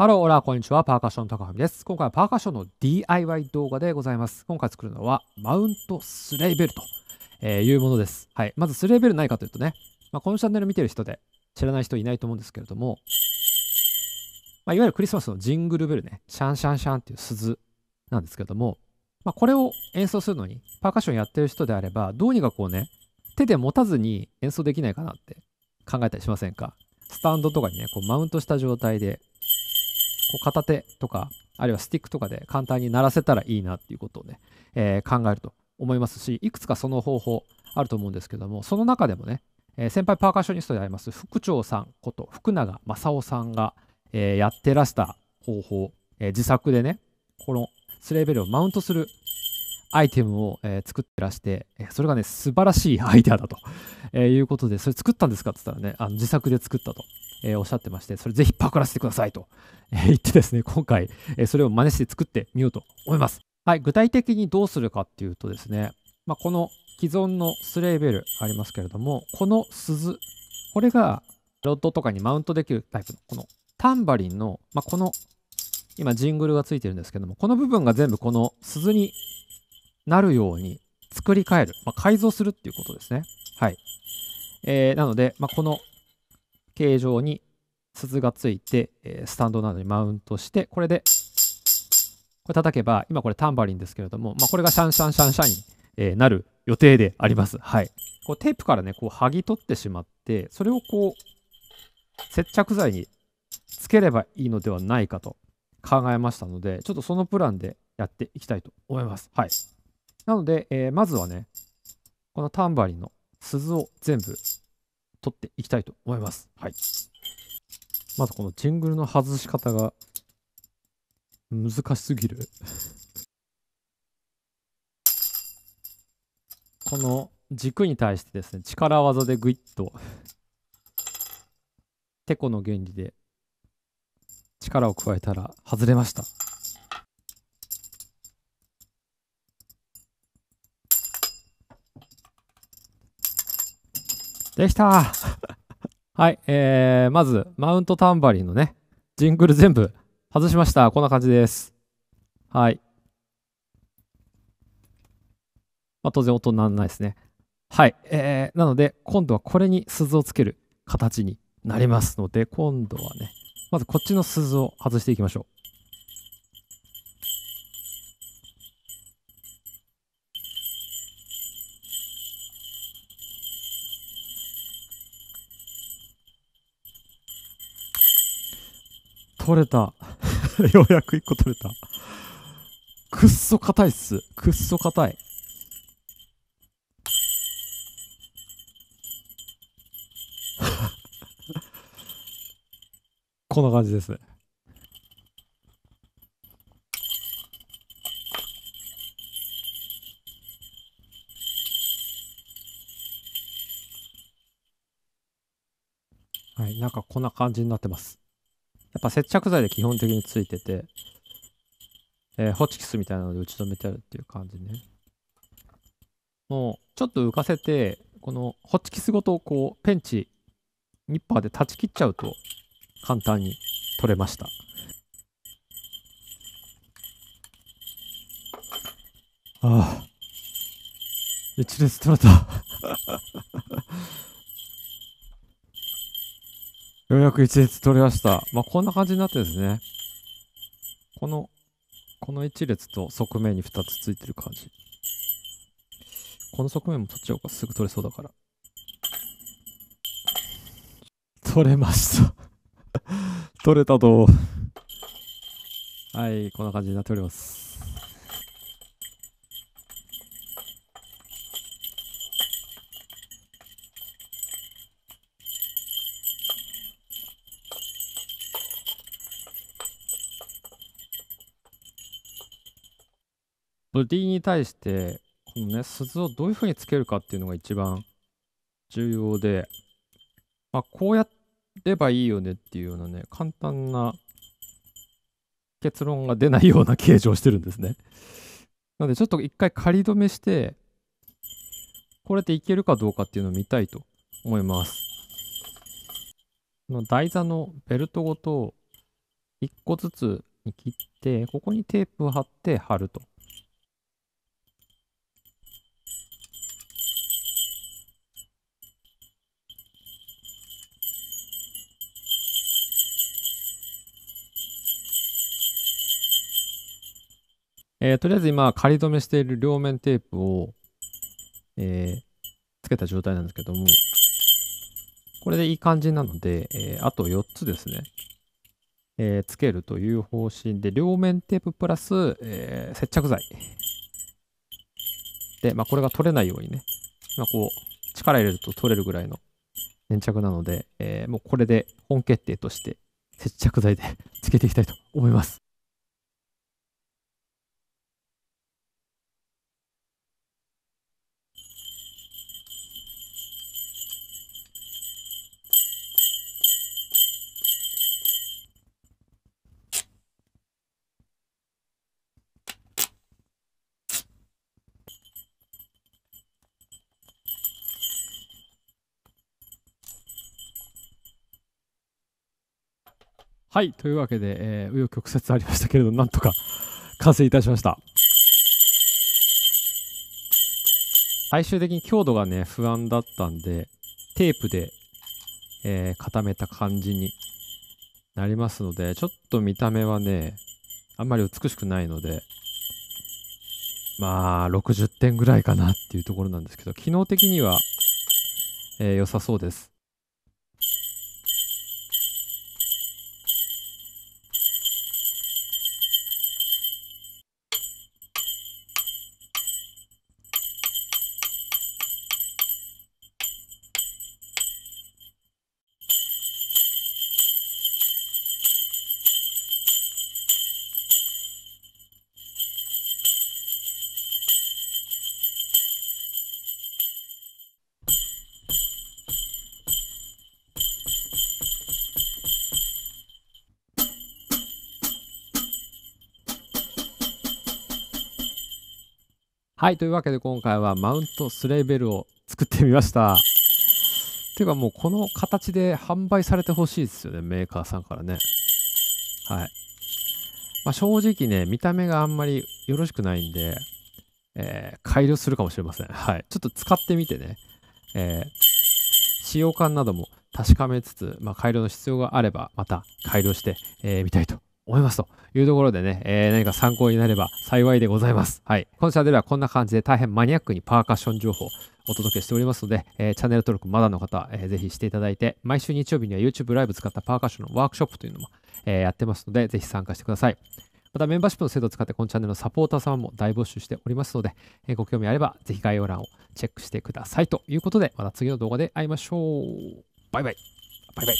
ハロー、オラ、こんにちは。パーカッションの高文です。今回はパーカッションの DIY 動画でございます。今回作るのは、マウントスレイベルと、えいうものです。はい。まず、スレイベル何かというとね、まあ、このチャンネル見てる人で知らない人いないと思うんですけれども、まあ、いわゆるクリスマスのジングルベルね、シャンシャンシャンっていう鈴なんですけれども、まあ、これを演奏するのに、パーカッションやってる人であれば、どうにかこうね、手で持たずに演奏できないかなって考えたりしませんかスタンドとかにね、こうマウントした状態でこう片手とかあるいはスティックとかで簡単に鳴らせたらいいなっていうことをね、えー、考えると思いますしいくつかその方法あると思うんですけどもその中でもね、えー、先輩パーカッショニストであります副長さんこと福永正雄さんが、えー、やってらした方法、え自作でねこのスレーベルをマウントするアイテムを、えー、作ってらして、えそれがね、素晴らしい アイデアだと、えいうことで、それ作ったんですかって言ったらね、あの自作で作ったと、えおっしゃってまして、それぜひパクらせてくださいと、え言ってですね、今回、えそれを真似して作ってみようと思います。はい、具体的にどうするかっていうとですね、まあ、この既存のスレーベルありますけれども、この鈴、これがロッドとかにマウントできるタイプの、このタンバリンの、まあ、この今ジングルがついてるんですけども、この部分が全部この鈴になるように作り変える、まあ、改造するっていうことですね。はい。えー、なので、まあ、この形状に鈴がついて、えー、スタンドなどにマウントして、これで、これ叩けば、今これタンバリンですけれども、まあ、これがシャンシャンシャンシャンに、えなる予定であります。はい。こうテープからね、こう剥ぎ取ってしまって、それをこう、接着剤につければいいのではないかと考えましたので、ちょっとそのプランでやっていきたいと思います。はい。なので、えー、まずはね、このタンバリンの鈴を全部取っていきたいと思います。はい。まずこのジングルの外し方が難しすぎる この軸に対してですね、力技でグイッとてこの原理で力を加えたら外れました。できたはい、えー、まず、マウントタンバリンのね、ジングル全部外しました。こんな感じです。はい。まあ、当然音にならないですね。はい。えー、なので、今度はこれに鈴をつける形になりますので、今度はね、まずこっちの鈴を外していきましょう。取れた。ようやく1個取れた。くっそ硬いっす。くっそ硬い。こんな感じですはい、なんかこんな感じになってます。やっぱ接着剤で基本的についてて、えー、ホチキスみたいなので打ち止めてあるっていう感じね。もうちょっと浮かせて、このホチキスごとこうペンチ、ニッパーで断ち切っちゃうと簡単に取れました。ああ。一列取れたようやく一列取れました。まあ、こんな感じになってですね。この、この一列と側面に2つついてる感じ。この側面も取っちゃおうか。すぐ取れそうだから。取れました 取れたとはい、こんな感じになっております。ボディに対して、このね、鈴をどういう風につけるかっていうのが一番重要で、まあ、こうやればいいよねっていうようなね、簡単な結論が出ないような形状をしてるんですね。なので、ちょっと一回仮止めして、これでいけるかどうかっていうのを見たいと思います。この台座のベルトごと1個ずつに切って、ここにテープを貼って貼ると。えー、とりあえず今仮止めしている両面テープを、えー、つけた状態なんですけども、これでいい感じなので、えー、あと4つですね、えつけるという方針で、両面テーププラス、え接着剤。で、まあ、これが取れないようにね、まあ、こう、力入れると取れるぐらいの粘着なので、えもうこれで本決定として接着剤で つけていきたいと思います。はい、というわけで、えー、紆余曲折ありましたけれど、なんとか 完成いたしました。最終的に強度がね、不安だったんで、テープで、えー、固めた感じになりますので、ちょっと見た目はね、あんまり美しくないので、まあ、60点ぐらいかなっていうところなんですけど、機能的には、えー、良さそうです。はい、というわけで今回はマウントスレイベルを作ってみました。ていうかもうこの形で販売されてほしいですよね、メーカーさんからね。はい。まあ、正直ね、見た目があんまりよろしくないんで、えー、改良するかもしれません。はい。ちょっと使ってみてね、えー、使用感なども確かめつつ、まあ、改良の必要があれば、また改良してみ、えー、たいと思いますというところでね、えー、何か参考になれば幸いでございます。はい。本社ではこんな感じで大変マニアックにパーカッション情報お届けしておりますので、えー、チャンネル登録まだの方、えー、ぜひしていただいて、毎週日曜日には YouTube ライブ使ったパーカッションのワークショップというのも、えー、やってますので、ぜひ参加してください。またメンバーシップの制度を使ってこのチャンネルのサポーター様も大募集しておりますので、えー、ご興味あればぜひ概要欄をチェックしてください。ということで、また次の動画で会いましょう。バイバイ。バイバイ。